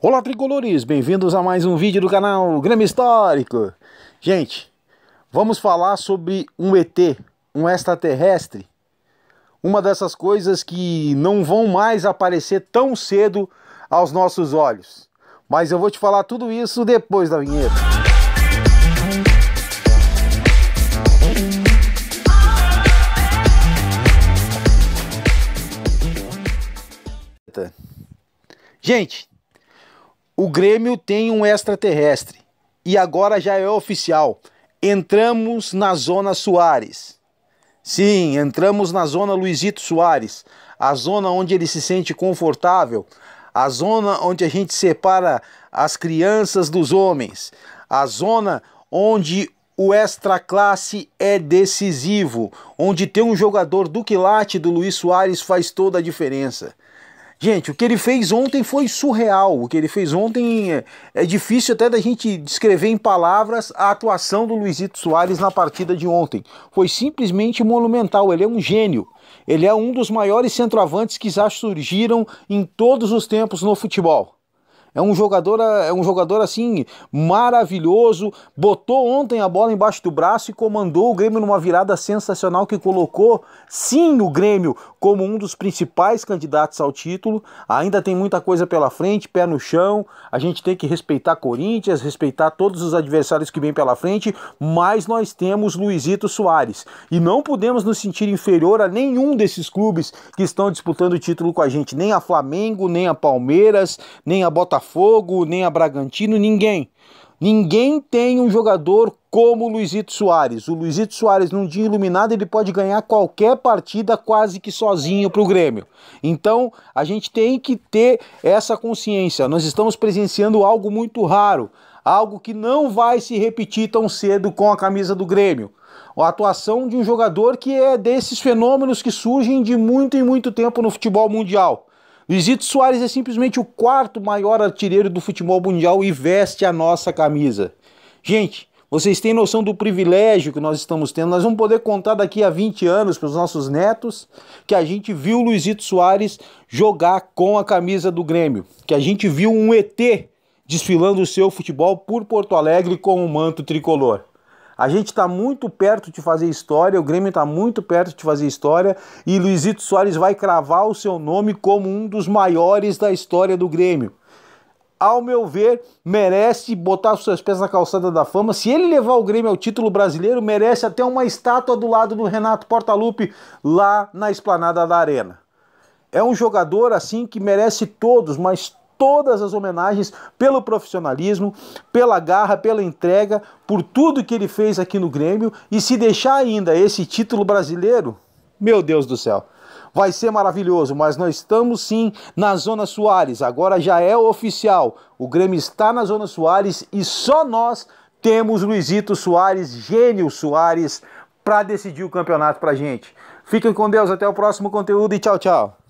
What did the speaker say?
Olá tricolores, bem-vindos a mais um vídeo do canal Grêmio Histórico. Gente, vamos falar sobre um ET, um extraterrestre, uma dessas coisas que não vão mais aparecer tão cedo aos nossos olhos. Mas eu vou te falar tudo isso depois da vinheta. Gente, o Grêmio tem um extraterrestre. E agora já é oficial. Entramos na zona Soares. Sim, entramos na zona Luizito Soares, a zona onde ele se sente confortável, a zona onde a gente separa as crianças dos homens, a zona onde o extra classe é decisivo, onde ter um jogador do quilate do Luiz Soares faz toda a diferença. Gente, o que ele fez ontem foi surreal. O que ele fez ontem é, é difícil até da gente descrever em palavras a atuação do Luizito Soares na partida de ontem. Foi simplesmente monumental. Ele é um gênio. Ele é um dos maiores centroavantes que já surgiram em todos os tempos no futebol. É um jogador, é um jogador assim maravilhoso. Botou ontem a bola embaixo do braço e comandou o Grêmio numa virada sensacional que colocou sim o Grêmio como um dos principais candidatos ao título. Ainda tem muita coisa pela frente, pé no chão. A gente tem que respeitar Corinthians, respeitar todos os adversários que vêm pela frente, mas nós temos Luizito Soares e não podemos nos sentir inferior a nenhum desses clubes que estão disputando o título com a gente, nem a Flamengo, nem a Palmeiras, nem a Botafogo Botafogo, nem a Bragantino, ninguém. Ninguém tem um jogador como o Luizito Soares. O Luizito Soares, num dia iluminado, ele pode ganhar qualquer partida quase que sozinho para o Grêmio. Então, a gente tem que ter essa consciência. Nós estamos presenciando algo muito raro, algo que não vai se repetir tão cedo com a camisa do Grêmio. A atuação de um jogador que é desses fenômenos que surgem de muito em muito tempo no futebol mundial. Luizito Soares é simplesmente o quarto maior artilheiro do futebol mundial e veste a nossa camisa. Gente, vocês têm noção do privilégio que nós estamos tendo? Nós vamos poder contar daqui a 20 anos para os nossos netos que a gente viu Luizito Soares jogar com a camisa do Grêmio, que a gente viu um ET desfilando o seu futebol por Porto Alegre com o um manto tricolor. A gente está muito perto de fazer história, o Grêmio está muito perto de fazer história e Luizito Soares vai cravar o seu nome como um dos maiores da história do Grêmio. Ao meu ver, merece botar os seus pés na calçada da fama. Se ele levar o Grêmio ao título brasileiro, merece até uma estátua do lado do Renato Portaluppi lá na esplanada da Arena. É um jogador assim que merece todos, mas todas as homenagens pelo profissionalismo, pela garra, pela entrega, por tudo que ele fez aqui no Grêmio e se deixar ainda esse título brasileiro, meu Deus do céu. Vai ser maravilhoso, mas nós estamos sim na Zona Soares. Agora já é oficial. O Grêmio está na Zona Soares e só nós temos Luizito Soares, gênio Soares, para decidir o campeonato a gente. Fiquem com Deus, até o próximo conteúdo e tchau, tchau.